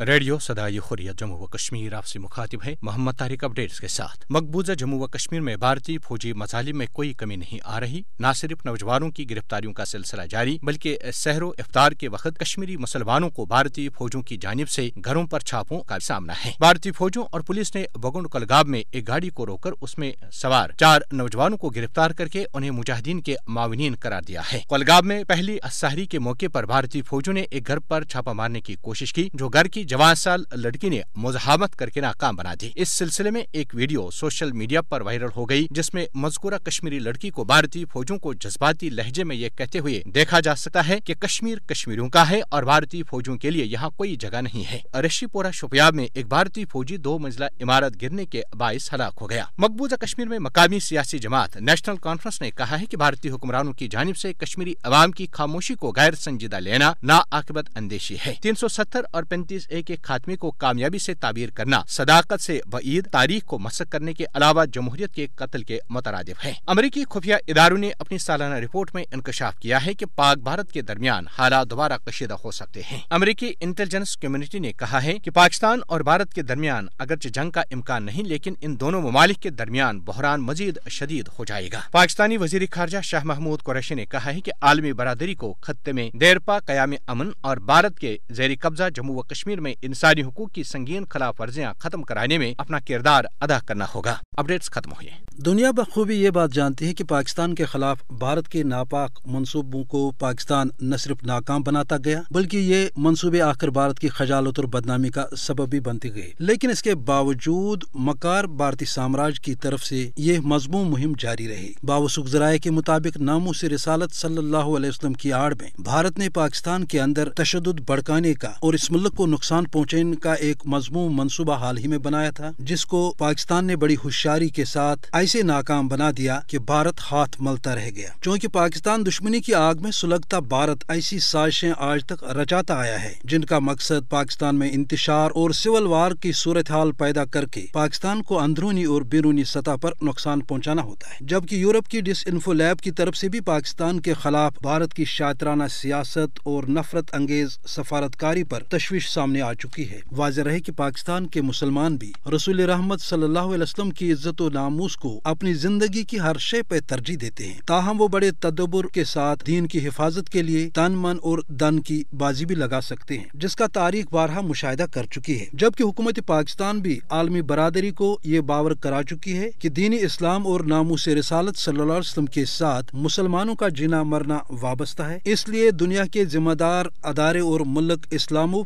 radio सदाई खुरिया जम्मू व कश्मीर आपसे मुखातिब है मोहम्मद तारिक अपडेट्स के साथ मकबूजा जम्मू व कश्मीर में भारतीय फौजी मजालिम में कोई कमी नहीं आ रही न सिर्फ नौजवानों की गिरफ्तारियों का सिलसिला जारी बल्कि सहरो इफ्तार के वक्त कश्मीरी मुसलमानों को भारतीय फौजों की जानब से घरों पर छापों का सामना है भारतीय फौजों और पुलिस ने बगुंड कलगाब में एक गाड़ी को रोककर उसमें सवार चार नौजवानों को गिरफ्तार करके उन्हें मुजाहिदीन के मावनीन करार दिया है कलगाब में पहली असहरी के मौके पर भारतीय फौजों ने एक घर पर छापा मारने की कोशिश की जो घर की की जवान साल लड़की ने मुजामत करके नाकाम बना दी इस सिलसिले में एक वीडियो सोशल मीडिया आरोप वायरल हो गयी जिसमे मजकूरा कश्मीरी लड़की को भारतीय फौजों को जज्बाती लहजे में ये कहते हुए देखा जा सकता है की कश्मीर कश्मीरों का है और भारतीय फौजों के लिए यहाँ कोई जगह नहीं है रशीपोरा शोपियाब में एक भारतीय फौजी दो मंजिला इमारत गिरने के बायस हलाक हो गया मकबूजा कश्मीर में मकामी सियासी जमात नेशनल कॉन्फ्रेंस ने कहा है की भारतीय हुक्मरानों की जानब ऐसी कश्मीरी अवाम की खामोशी को गैर संजीदा लेना नाकबत अंदेशी है तीन सौ सत्तर और पैंतीस एक एक के खात्मे को कामयाबी से ताबीर करना सदाकत से वईद तारीख को मसक करने के अलावा जमहूरियत के कत्ल के मुतरद है अमरीकी खुफिया इदारों ने अपनी सालाना रिपोर्ट में इंकशाफ किया है की पाक भारत के दरमियान हालात दोबारा कशीदा हो सकते हैं अमरीकी इंटेलिजेंस कम्युनिटी ने कहा है की पाकिस्तान और भारत के दरमियान अगरचे जंग का इम्कान नहीं लेकिन इन दोनों ममालिक के दरमियान बहरान मजीद शदीद हो जाएगा पाकिस्तानी वजीर खारजा शाह महमूद कुरैशी ने कहा है की आलमी बरदरी को खत्ते में देरपा कयाम अमन और भारत के जेर कब्जा जम्मू व कश्मीर में इंसानी हकूक की संगीन खिलाफ वर्जियाँ खत्म कराने में अपना किरदार अदा करना होगा अपडेट खत्म हुए दुनिया बखूबी ये बात जानती है की पाकिस्तान के खिलाफ भारत के नापाक मनसूबों को पाकिस्तान न सिर्फ नाकाम बनाता गया बल्कि ये मनसूबे आखिर भारत की खजालत और बदनामी का सबब भी बनती गयी लेकिन इसके बावजूद मकार भारतीय साम्राज्य की तरफ ऐसी ये मजमू मुहिम जारी रही बावसुख जराये के मुताबिक नामो से रिसालत सल्लल्लाहु की आड़ में भारत ने पाकिस्तान के अंदर तशद भड़काने का और इस मुल्क को नुकसान पाकिस्तान पहुँचने का एक मजमू मनसूबा हाल ही में बनाया था जिसको पाकिस्तान ने बड़ी होशियारी के साथ ऐसे नाकाम बना दिया की भारत हाथ मलता रह गया क्योंकि पाकिस्तान दुश्मनी की आग में सुलगता भारत ऐसी साजिशें आज तक रचाता आया है जिनका मकसद पाकिस्तान में इंतशार और सिविल वार की सूरत हाल पैदा करके पाकिस्तान को अंदरूनी और बैरूनी सतह पर नुकसान पहुँचाना होता है जबकि यूरोप की डिस इन्फो लैब की तरफ से भी पाकिस्तान के खिलाफ भारत की शातराना सियासत और नफरत अंगेज सफारतकारी पर तशवीश सामने आ चुकी है वाज रहे की पाकिस्तान के मुसलमान भी रसूल रहमत सल्लाम की इज्जत और नामूस को अपनी जिंदगी की हर शे पे तरजीह देते हैं ताहम वो बड़े तदबुर के साथ दीन की हिफाजत के लिए तन मन और दन की बाजी भी लगा सकते हैं जिसका तारीख बारहा मुशाह कर चुकी है जबकि हुकूमत पाकिस्तान भी आलमी बरदरी को ये बावर करा चुकी है की दीनी इस्लाम और नामूस रसालत सल्लाम के साथ मुसलमानों का जीना मरना वाबस्ता है इसलिए दुनिया के जिम्मेदार अदारे और मुल्क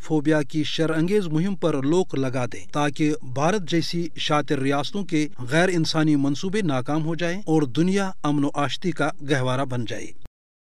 फोबिया की शरअंगेज मुहिम पर लोक लगा दें ताकि भारत जैसी शातिर रियासतों के गैर इंसानी मनसूबे नाकाम हो जाए और दुनिया अमन आश्ती का गहवारा बन जाए